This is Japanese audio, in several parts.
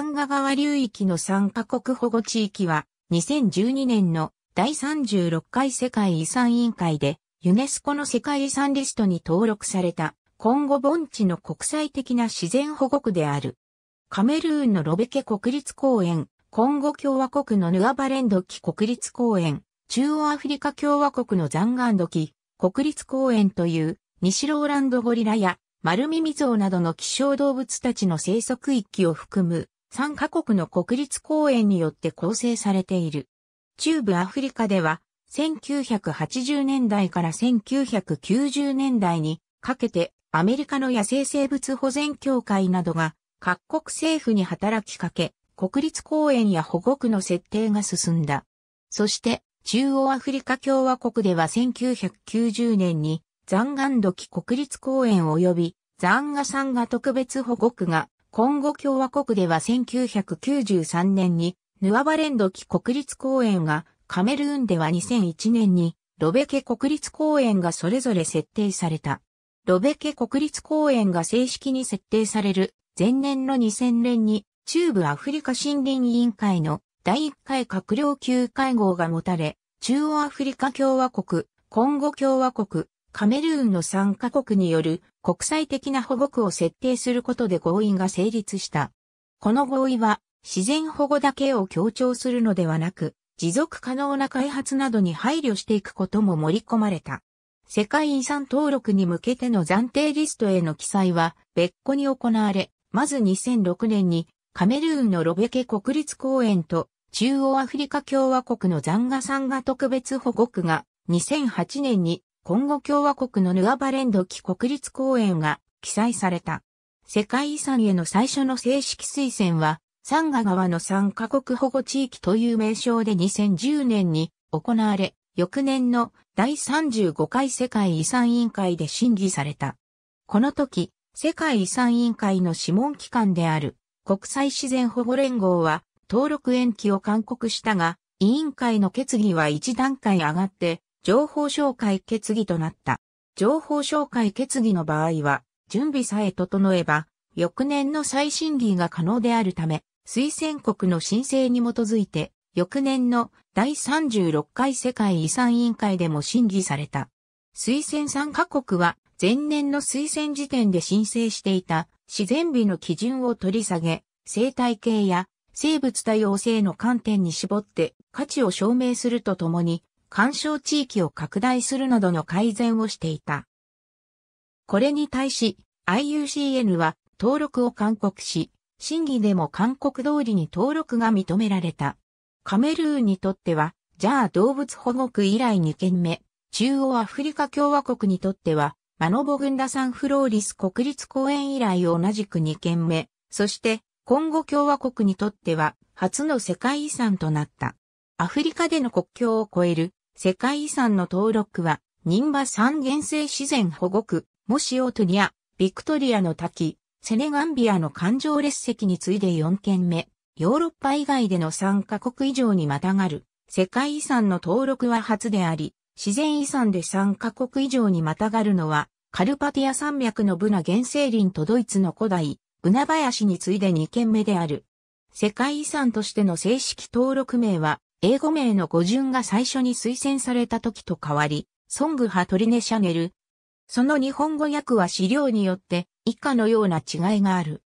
ンガ川流域の参カ国保護地域は、2012年の第36回世界遺産委員会で、ユネスコの世界遺産リストに登録された、今後盆地の国際的な自然保護区である。カメルーンのロベケ国立公園、コンゴ共和国のヌアバレンドキ国立公園、中央アフリカ共和国のザンガンドキ国立公園という、西ローランドゴリラや、マルミミゾウなどの希少動物たちの生息域を含む3カ国の国立公園によって構成されている。中部アフリカでは、1980年代から1990年代にかけてアメリカの野生生物保全協会などが各国政府に働きかけ、国立公園や保護区の設定が進んだ。そして、中央アフリカ共和国では1990年に、ザンガンドキ国立公園及びザンガサンガ特別保護区がコンゴ共和国では1993年にヌアバレンドキ国立公園が、カメルーンでは2001年にロベケ国立公園がそれぞれ設定された。ロベケ国立公園が正式に設定される前年の2000年に中部アフリカ森林委員会の第1回閣僚級会合が持たれ、中央アフリカ共和国、コンゴ共和国、カメルーンの3カ国による国際的な保護区を設定することで合意が成立した。この合意は自然保護だけを強調するのではなく、持続可能な開発などに配慮していくことも盛り込まれた。世界遺産登録に向けての暫定リストへの記載は別個に行われ、まず2006年にカメルーンのロベケ国立公園と中央アフリカ共和国のザンガサンガ特別保護区が2008年にコンゴ共和国のヌアバレンドキ国立公園が記載された。世界遺産への最初の正式推薦は、サンガ川の参カ国保護地域という名称で2010年に行われ、翌年の第35回世界遺産委員会で審議された。この時、世界遺産委員会の諮問機関である国際自然保護連合は登録延期を勧告したが、委員会の決議は一段階上がって情報紹介決議となった。情報紹介決議の場合は、準備さえ整えば、翌年の再審議が可能であるため、推薦国の申請に基づいて、翌年の第36回世界遺産委員会でも審議された。推薦参加国は、前年の推薦時点で申請していた自然美の基準を取り下げ、生態系や生物多様性の観点に絞って価値を証明するとともに、干渉地域を拡大するなどの改善をしていた。これに対し IUCN は登録を勧告し、審議でも勧告通りに登録が認められた。カメルーンにとっては、ジャー動物保護区以来2件目、中央アフリカ共和国にとっては、マノボグンダサンフローリス国立公園以来同じく2件目、そして、コンゴ共和国にとっては、初の世界遺産となった。アフリカでの国境を越える世界遺産の登録は、ニンバ三原生自然保護区、モシオトニア、ビクトリアの滝、セネガンビアの環状列石に次いで4件目、ヨーロッパ以外での3カ国以上にまたがる、世界遺産の登録は初であり、自然遺産で3カ国以上にまたがるのは、カルパティア山脈のブナ原生林とドイツの古代、ブナ林に次いで2件目である。世界遺産としての正式登録名は、英語名の語順が最初に推薦された時と変わり、ソング派トリネシャネル。その日本語訳は資料によって以下のような違いがある。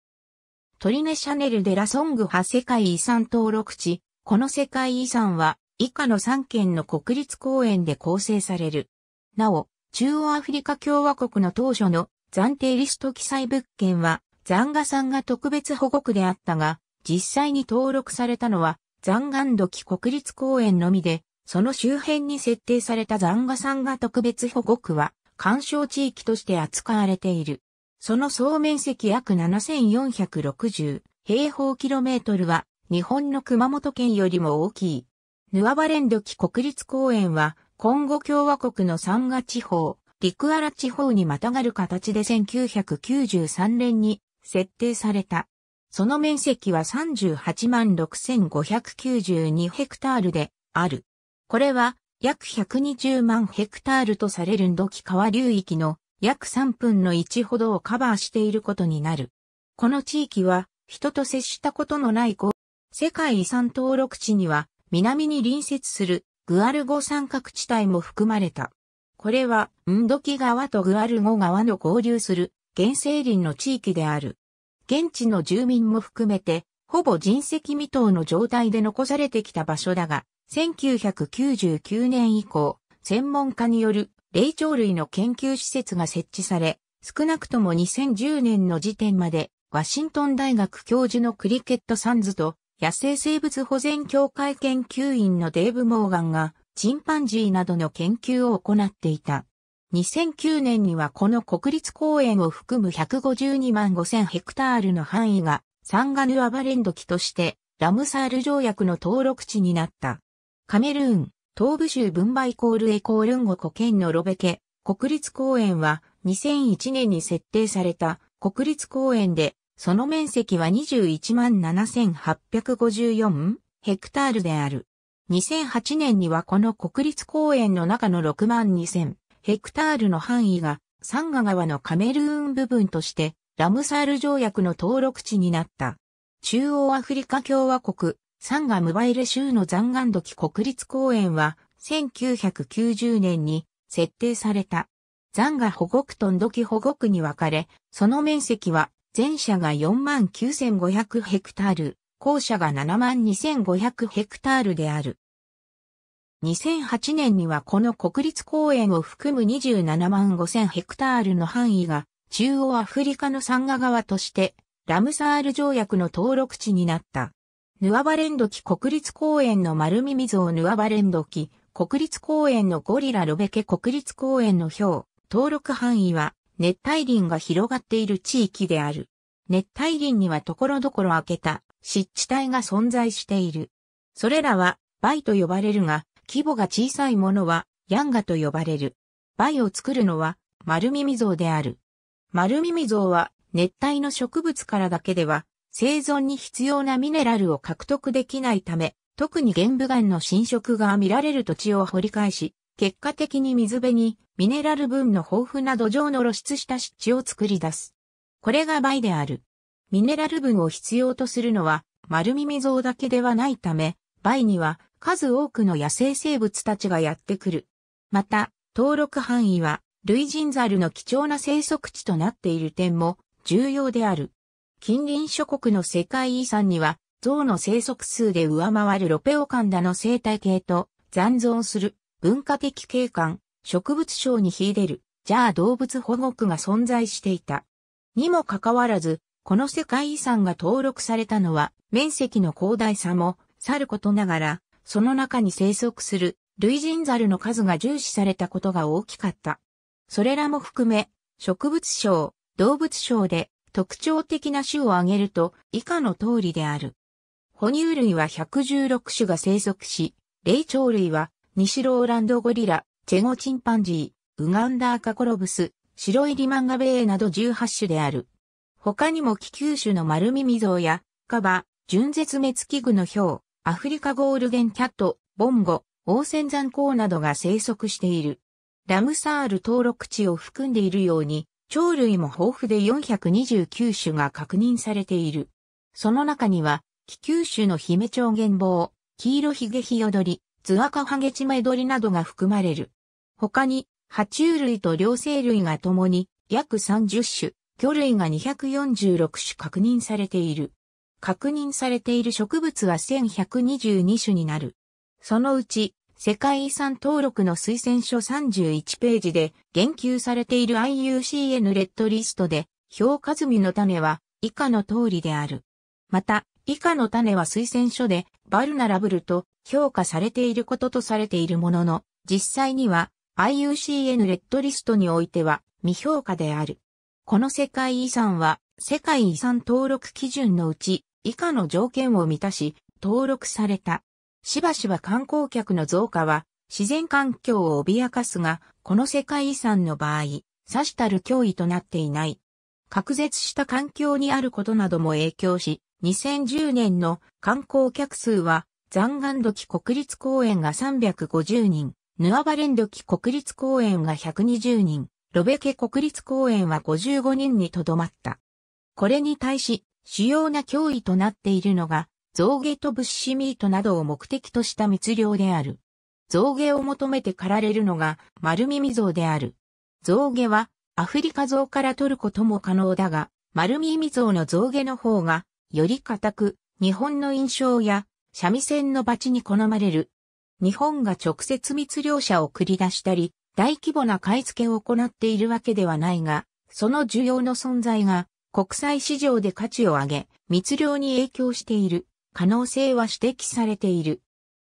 トリネシャネルデラソング派世界遺産登録地。この世界遺産は以下の3県の国立公園で構成される。なお、中央アフリカ共和国の当初の暫定リスト記載物件は、ザンガさんが特別保護区であったが、実際に登録されたのは残岩時国立公園のみで、その周辺に設定された残賀山が特別保護区は、干渉地域として扱われている。その総面積約7460平方キロメートルは、日本の熊本県よりも大きい。ヌアバレンドキ国立公園は、コンゴ共和国の山賀地方、リクアラ地方にまたがる形で1993年に設定された。その面積は38万6592ヘクタールである。これは約120万ヘクタールとされるんドキ川流域の約3分の1ほどをカバーしていることになる。この地域は人と接したことのない後、世界遺産登録地には南に隣接するグアルゴ三角地帯も含まれた。これは、ンドキ川とグアルゴ川の合流する原生林の地域である。現地の住民も含めて、ほぼ人石未踏の状態で残されてきた場所だが、1999年以降、専門家による霊長類の研究施設が設置され、少なくとも2010年の時点まで、ワシントン大学教授のクリケットサンズと、野生生物保全協会研究員のデーブ・モーガンが、チンパンジーなどの研究を行っていた。2009年にはこの国立公園を含む152万5000ヘクタールの範囲がサンガヌアバレンド地としてラムサール条約の登録地になった。カメルーン、東部州分配コールエコールンゴ古県のロベケ国立公園は2001年に設定された国立公園でその面積は21万7854ヘクタールである。2008年にはこの国立公園の中の6万2000ヘクタールの範囲がサンガ川のカメルーン部分としてラムサール条約の登録地になった。中央アフリカ共和国サンガムバイレ州の残岸土国立公園は1990年に設定された。残が保護区と土器保護区に分かれ、その面積は前者が49,500ヘクタール、後者が72,500ヘクタールである。2008年にはこの国立公園を含む27万5000ヘクタールの範囲が中央アフリカのサンガ川としてラムサール条約の登録地になった。ヌアバレンドキ国立公園の丸耳像ヌアバレンドキ国立公園のゴリラロベケ国立公園の表登録範囲は熱帯林が広がっている地域である。熱帯林には所々開けた湿地帯が存在している。それらはバイと呼ばれるが、規模が小さいものはヤンガと呼ばれる。バイを作るのは丸耳像である。丸耳像は熱帯の植物からだけでは生存に必要なミネラルを獲得できないため、特に玄武岩の侵食が見られる土地を掘り返し、結果的に水辺にミネラル分の豊富な土壌の露出した湿地を作り出す。これが倍である。ミネラル分を必要とするのは丸耳像だけではないため、倍には数多くの野生生物たちがやってくる。また、登録範囲は、類人猿の貴重な生息地となっている点も重要である。近隣諸国の世界遺産には、象の生息数で上回るロペオカンダの生態系と残存する文化的景観、植物省に秀でる、じゃあ動物保護区が存在していた。にもかかわらず、この世界遺産が登録されたのは面積の広大さもさることながら、その中に生息する類人猿の数が重視されたことが大きかった。それらも含め、植物賞、動物賞で特徴的な種を挙げると以下の通りである。哺乳類は116種が生息し、霊長類は西ローランドゴリラ、チェゴチンパンジー、ウガンダーカコロブス、白いリマンガベーなど18種である。他にも気球種の丸耳像や、カバ、純絶滅器具のヒョウ、アフリカゴールデンキャット、ボンゴ、オーセンザンコウなどが生息している。ラムサール登録地を含んでいるように、鳥類も豊富で429種が確認されている。その中には、気球種のヒメチョウゲンボウ、黄色ヒゲヒヨドリ、ズアカハゲチメドリなどが含まれる。他に、爬虫類と両生類が共に約30種、魚類が246種確認されている。確認されている植物は1122種になる。そのうち、世界遺産登録の推薦書31ページで言及されている IUCN レッドリストで、評価済みの種は以下の通りである。また、以下の種は推薦書でバルナラブルと評価されていることとされているものの、実際には IUCN レッドリストにおいては未評価である。この世界遺産は世界遺産登録基準のうち以下の条件を満たし、登録された。しばしば観光客の増加は、自然環境を脅かすが、この世界遺産の場合、さしたる脅威となっていない。隔絶した環境にあることなども影響し、2010年の観光客数は、残岩時国立公園が350人、ヌアバレン時国立公園が120人、ロベケ国立公園は55人にとどまった。これに対し、主要な脅威となっているのが、象牙とブッシミートなどを目的とした密漁である。象牙を求めて狩られるのが丸耳象である。象牙はアフリカ象から取ることも可能だが、丸耳象の象牙の方がより硬く、日本の印象や三味線の鉢に好まれる。日本が直接密漁者を繰り出したり、大規模な買い付けを行っているわけではないが、その需要の存在が国際市場で価値を上げ、密漁に影響している可能性は指摘されている。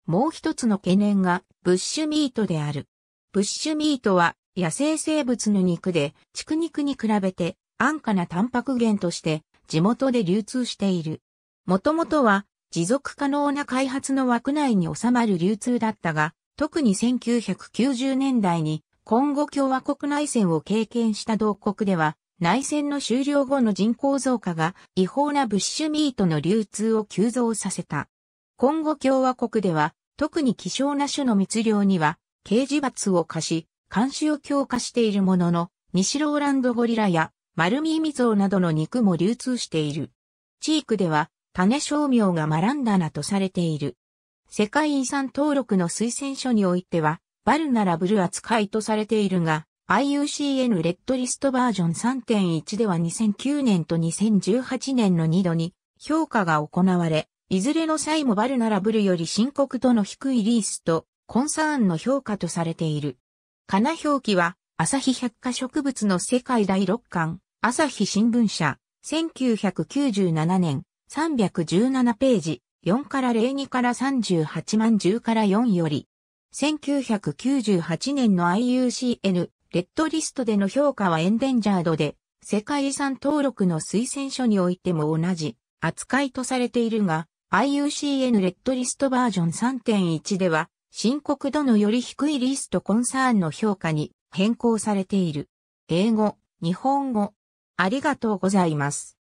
もう一つの懸念がブッシュミートである。ブッシュミートは野生生物の肉で、畜肉に比べて安価なタンパク源として地元で流通している。もともとは持続可能な開発の枠内に収まる流通だったが、特に1990年代に今後共和国内戦を経験した同国では内戦の終了後の人口増加が違法なブッシュミートの流通を急増させた。今後共和国では、特に希少な種の密漁には、刑事罰を課し、監視を強化しているものの、西ローランドゴリラやマルミーミゾウなどの肉も流通している。地域では、種商名がマランダナとされている。世界遺産登録の推薦書においては、バルナラブル扱いとされているが、IUCN レッドリストバージョン3.1では2009年と2018年の2度に評価が行われ、いずれの際もバルナラブルより深刻度の低いリースとコンサーンの評価とされている。かな表記は、朝日百科植物の世界第6巻、朝日新聞社、1997年、317ページ、4から02から38万10から4より、1998年の IUCN レッドリストでの評価はエンデンジャードで、世界遺産登録の推薦書においても同じ扱いとされているが、IUCN レッドリストバージョン3.1では、深刻度のより低いリストコンサーンの評価に変更されている。英語、日本語。ありがとうございます。